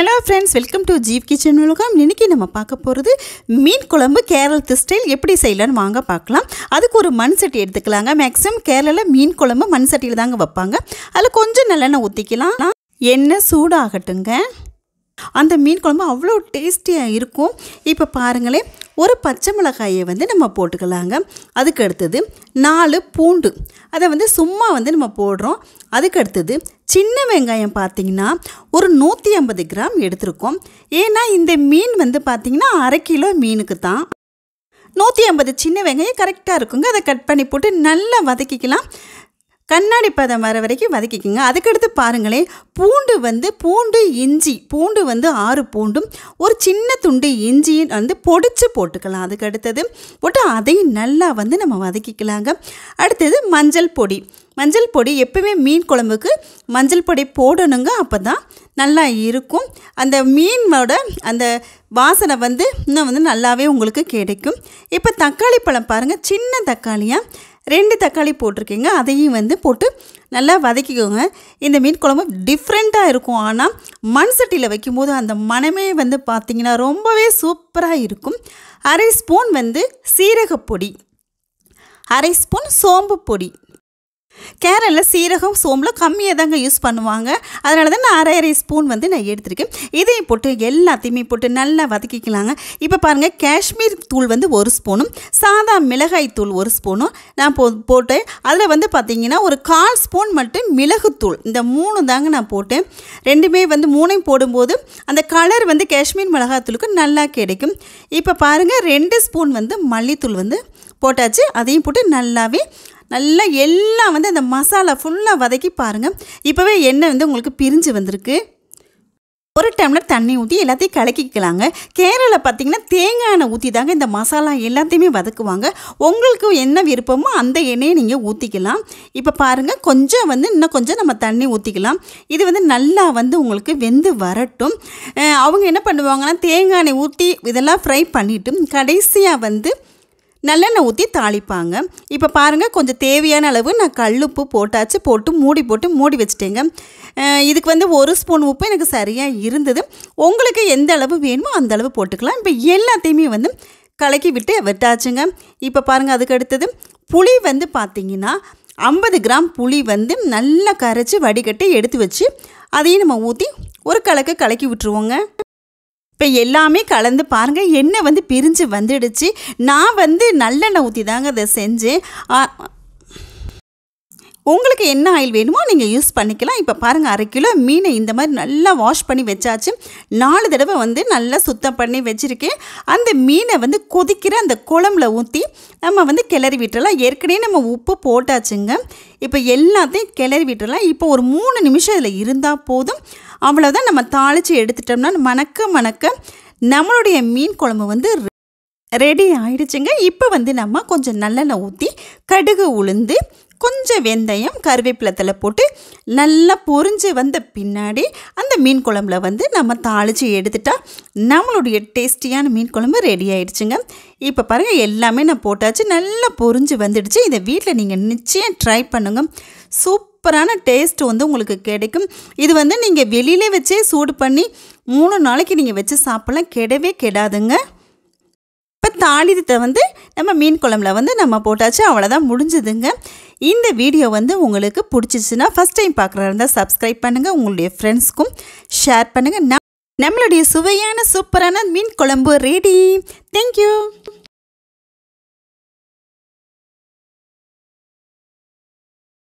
hello friends welcome to Jeev kitchen உலகம் இன்றைக்கி நம்ம பார்க்க போகிறது மீன் குழம்பு கேரளத்து ஸ்டைல் எப்படி செய்யலான்னு வாங்க பார்க்கலாம் அதுக்கு ஒரு மண் சட்டி எடுத்துக்கலாங்க மேக்ஸிமம் கேரளாவில் மீன் குழம்பு மண் சட்டியில் தாங்க வைப்பாங்க அதில் கொஞ்சம் நல்லெண்ணெய் ஊற்றிக்கலாம் எண்ணெய் சூடாகட்டுங்க அந்த மீன் குழம்பு அவ்வளோ டேஸ்டியாக இருக்கும் இப்போ பாருங்களேன் ஒரு பச்சை மிளகாயை வந்து நம்ம போட்டுக்கலாங்க அதுக்கு அடுத்தது நாலு பூண்டு அதை வந்து சும்மா வந்து நம்ம போடுறோம் அதுக்கு அடுத்தது சின்ன வெங்காயம் பார்த்திங்கன்னா ஒரு நூற்றி ஐம்பது கிராம் எடுத்திருக்கோம் ஏன்னா இந்த மீன் வந்து பார்த்திங்கன்னா அரை கிலோ மீனுக்கு தான் நூற்றி ஐம்பது சின்ன வெங்காயம் கரெக்டாக இருக்குங்க அதை கட் பண்ணி போட்டு நல்லா வதக்கிக்கலாம் கண்ணாடி பதம் வர வரைக்கும் வதக்கிக்கோங்க அதுக்கடுத்து பாருங்களேன் பூண்டு வந்து பூண்டு இஞ்சி பூண்டு வந்து ஆறு பூண்டும் ஒரு சின்ன துண்டு இஞ்சியும் வந்து பொடிச்சு போட்டுக்கலாம் அதுக்கு அடுத்தது போட்டு அதையும் நல்லா வந்து நம்ம வதக்கிக்கலாங்க அடுத்தது மஞ்சள் பொடி மஞ்சள் பொடி எப்பவுமே மீன் குழம்புக்கு மஞ்சள் பொடி போடணுங்க அப்போ தான் நல்லா இருக்கும் அந்த மீனோட அந்த வாசனை வந்து இன்னும் வந்து நல்லாவே உங்களுக்கு கிடைக்கும் இப்போ தக்காளி பழம் பாருங்கள் சின்ன தக்காளியாக ரெண்டு தக்காளி போட்டிருக்கீங்க அதையும் வந்து போட்டு நல்லா வதக்கிக்கோங்க இந்த மீன் குழம்பு டிஃப்ரெண்ட்டாக இருக்கும் ஆனால் மண் சட்டியில் வைக்கும்போது அந்த மனமே வந்து பார்த்திங்கன்னா ரொம்பவே சூப்பராக இருக்கும் அரை ஸ்பூன் வந்து சீரகப்பொடி அரை ஸ்பூன் சோம்பு பொடி கேரளில் சீரகம் சோம்பில் கம்மியாக தாங்க யூஸ் பண்ணுவாங்க அதனால தான் நான் அரை அரை ஸ்பூன் வந்து நான் எடுத்திருக்கேன் இதையும் போட்டு எல்லாத்தையுமே போட்டு நல்லா வதக்கிக்கலாங்க இப்போ பாருங்கள் காஷ்மீர் தூள் வந்து ஒரு ஸ்பூனும் சாதா மிளகாய் தூள் ஒரு ஸ்பூனும் நான் போ போட்டேன் அதில் வந்து பார்த்திங்கன்னா ஒரு கால் ஸ்பூன் மட்டும் மிளகுத்தூள் இந்த மூணு தாங்க நான் போட்டேன் ரெண்டுமே வந்து மூணையும் போடும்போது அந்த கலர் வந்து காஷ்மீர் மிளகாத்தூளுக்கு நல்லா கிடைக்கும் இப்போ பாருங்கள் ரெண்டு ஸ்பூன் வந்து மல்லித்தூள் வந்து போட்டாச்சு அதையும் போட்டு நல்லாவே நல்லா எல்லாம் வந்து அந்த மசாலா ஃபுல்லாக வதக்கி பாருங்கள் இப்போவே எண்ணெய் வந்து உங்களுக்கு பிரிஞ்சு வந்திருக்கு ஒரு டம்ளர் தண்ணி ஊற்றி எல்லாத்தையும் கலக்கிக்கலாங்க கேரளாவில் பார்த்திங்கன்னா தேங்காய் எண்ணெய் ஊற்றி தாங்க இந்த மசாலா எல்லாத்தையுமே வதக்குவாங்க உங்களுக்கு என்ன விருப்பமோ அந்த எண்ணெயை நீங்கள் ஊற்றிக்கலாம் இப்போ பாருங்கள் கொஞ்சம் வந்து இன்னும் கொஞ்சம் நம்ம தண்ணி ஊற்றிக்கலாம் இது வந்து நல்லா வந்து உங்களுக்கு வெந்து வரட்டும் அவங்க என்ன பண்ணுவாங்கன்னா தேங்காய் எண்ணெய் ஊற்றி இதெல்லாம் ஃப்ரை பண்ணிவிட்டு கடைசியாக வந்து நல்லெண்ணெய் ஊற்றி தாளிப்பாங்க இப்போ பாருங்கள் கொஞ்சம் தேவையான அளவு நான் கல்லுப்பு போட்டாச்சு போட்டு மூடி போட்டு மூடி வச்சுட்டேங்க இதுக்கு வந்து ஒரு ஸ்பூன் உப்பு எனக்கு சரியாக இருந்தது உங்களுக்கு எந்த அளவு வேணுமோ அந்த அளவு போட்டுக்கலாம் இப்போ எல்லாத்தையுமே வந்து கலக்கி விட்டு விட்டாச்சுங்க இப்போ பாருங்கள் அதுக்கு அடுத்தது புளி வந்து பார்த்திங்கன்னா ஐம்பது கிராம் புளி வந்து நல்லா கரைச்சி வடிகட்டி எடுத்து வச்சு அதையும் நம்ம ஊற்றி ஒரு கலக்க கலக்கி விட்டுருவோங்க இப்போ எல்லாமே கலந்து பாருங்கள் எண்ணெய் வந்து பிரிஞ்சு வந்துடுச்சு நான் வந்து நல்லெண்ணெய் ஊற்றி தாங்க அதை செஞ்சேன் உங்களுக்கு என்ன ஆயில் வேணுமோ நீங்கள் யூஸ் பண்ணிக்கலாம் இப்போ பாருங்கள் அரை கிலோ மீனை இந்த மாதிரி நல்லா வாஷ் பண்ணி வச்சாச்சு நாலு தடவை வந்து நல்லா சுத்தம் பண்ணி வச்சுருக்கேன் அந்த மீனை வந்து கொதிக்கிற அந்த குழம்புல ஊற்றி நம்ம வந்து கிளறி விட்டுடலாம் ஏற்கனவே நம்ம உப்பு போட்டாச்சுங்க இப்போ எல்லாத்தையும் கிளறி விட்டுடலாம் இப்போ ஒரு மூணு நிமிஷம் இதில் இருந்தால் போதும் அவ்வளோதான் நம்ம தாளித்து எடுத்துட்டோம்னா மணக்க மணக்க நம்மளுடைய மீன் குழம்பு வந்து ரெடி ஆயிடுச்சுங்க இப்போ வந்து நம்ம கொஞ்சம் நல்லெண்ணெய் ஊற்றி கடுகு உளுந்து கொஞ்சம் வெந்தயம் கருவேப்பிலத்தில் போட்டு நல்லா பொறிஞ்சு வந்த பின்னாடி அந்த மீன் குழம்புல வந்து நம்ம தாளித்து எடுத்துட்டா நம்மளுடைய டேஸ்டியான மீன் குழம்பு ரெடி ஆகிடுச்சுங்க இப்போ பாருங்கள் எல்லாமே நான் போட்டாச்சு நல்லா பொறிஞ்சு வந்துடுச்சு இதை வீட்டில் நீங்கள் நிச்சயம் ட்ரை பண்ணுங்கள் சூப்பரான டேஸ்ட் வந்து உங்களுக்கு கிடைக்கும் இது வந்து நீங்கள் வெளியிலே வச்சே சூடு பண்ணி மூணு நாளைக்கு நீங்கள் வச்சு சாப்பிட்லாம் கெடவே கெடாதுங்க தாளிதத்தை வந்து நம்ம மீன் குழம்புல வந்து நம்ம போட்டாச்சு அவ்வளோதான் முடிஞ்சுதுங்க இந்த வீடியோ வந்து உங்களுக்கு பிடிச்சிச்சுன்னா ஃபஸ்ட் டைம் பார்க்குறதா இருந்தால் சப்ஸ்கிரைப் பண்ணுங்கள் உங்களுடைய ஃப்ரெண்ட்ஸ்க்கும் ஷேர் பண்ணுங்கள் நம்மளுடைய சுவையான சூப்பரான மீன் குழம்பு ரெடி தேங்க்யூ